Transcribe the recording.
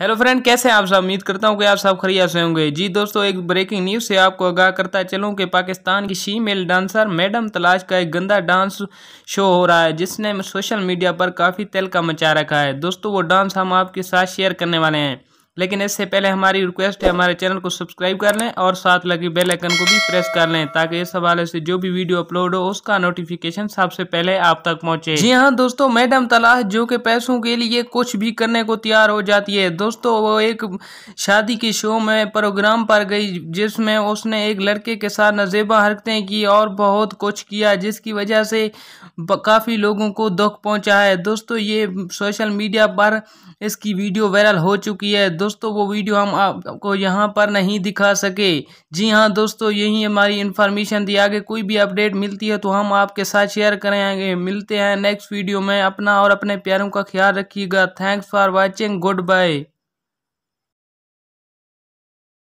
hello friend कैसे हैं आप सब उम्मीद करता हूं कि आप सब खरिया से होंगे जी दोस्तों एक ब्रेकिंग न्यूज़ से आपको आगाह करता चलूं कि पाकिस्तान की शीमेल डांसर मैडम तलाश का एक गंदा डांस शो हो रहा है जिसने सोशल मीडिया पर काफ़ी का मचा रखा है दोस्तों वो डांस हम आपके साथ शेयर करने वाले हैं लेकिन इससे पहले हमारी रिक्वेस्ट है हमारे चैनल को सब्सक्राइब कर लें और साथ लगी बेल आइकन को भी प्रेस कर लें ताकि इस हवाले से जो भी वीडियो अपलोड हो उसका नोटिफिकेशन सबसे पहले आप तक पहुंचे जी हाँ दोस्तों मैडम तलाह जो कि पैसों के लिए कुछ भी करने को तैयार हो जाती है दोस्तों वो एक शादी के शो में प्रोग्राम पर गई जिसमें उसने एक लड़के के साथ नजेबा हरकतें की और बहुत कुछ किया जिसकी वजह से काफ़ी लोगों को दुख पहुंचा है दोस्तों ये सोशल मीडिया पर इसकी वीडियो वायरल हो चुकी है दोस्तों वो वीडियो हम आपको यहाँ पर नहीं दिखा सके जी हाँ दोस्तों यही हमारी इन्फॉर्मेशन दी आगे कोई भी अपडेट मिलती है तो हम आपके साथ शेयर करेंगे मिलते हैं नेक्स्ट वीडियो में अपना और अपने प्यारों का ख्याल रखिएगा thanks for watching good bye